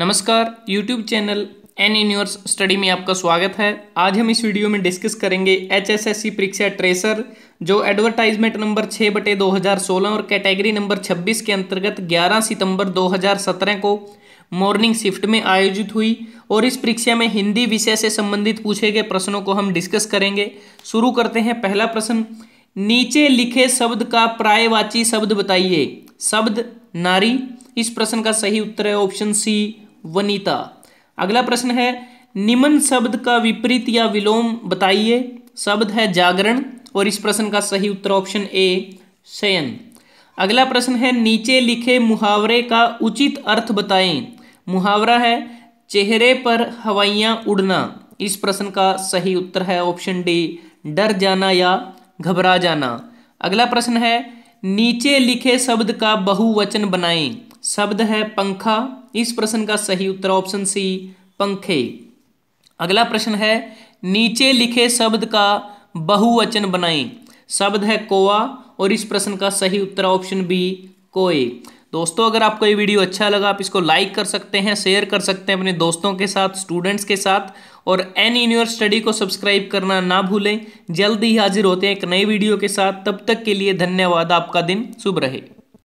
नमस्कार YouTube channel N universe study में आपका स्वागत है आज हम इस वीडियो में डिस्कस करेंगे एच एस एस परीक्षा ट्रेसर जो एडवर्टाइजमेंट नंबर छः बटे दो और कैटेगरी नंबर 26 के अंतर्गत 11 सितंबर 2017 को मॉर्निंग शिफ्ट में आयोजित हुई और इस परीक्षा में हिंदी विषय से संबंधित पूछे गए प्रश्नों को हम डिस्कस करेंगे शुरू करते हैं पहला प्रश्न नीचे लिखे शब्द का प्रायवाची शब्द बताइए शब्द नारी इस प्रश्न का सही उत्तर है ऑप्शन सी वनिता अगला प्रश्न है निम्न शब्द का विपरीत या विलोम बताइए शब्द है जागरण और इस प्रश्न का सही उत्तर ऑप्शन ए शयन अगला प्रश्न है नीचे लिखे मुहावरे का उचित अर्थ बताएं मुहावरा है चेहरे पर हवाइयाँ उड़ना इस प्रश्न का सही उत्तर है ऑप्शन डी डर जाना या घबरा जाना अगला प्रश्न है नीचे लिखे शब्द का बहुवचन बनाएं शब्द है पंखा इस प्रश्न का सही उत्तर ऑप्शन सी पंखे अगला प्रश्न है नीचे लिखे शब्द का बहुवचन बनाएं शब्द है कोआ और इस प्रश्न का सही उत्तर ऑप्शन बी कोए दोस्तों अगर आपको ये वीडियो अच्छा लगा आप इसको लाइक कर सकते हैं शेयर कर सकते हैं अपने दोस्तों के साथ स्टूडेंट्स के साथ और एन इन योर स्टडी को सब्सक्राइब करना ना भूलें जल्द ही हाजिर होते हैं एक नए वीडियो के साथ तब तक के लिए धन्यवाद आपका दिन शुभ रहे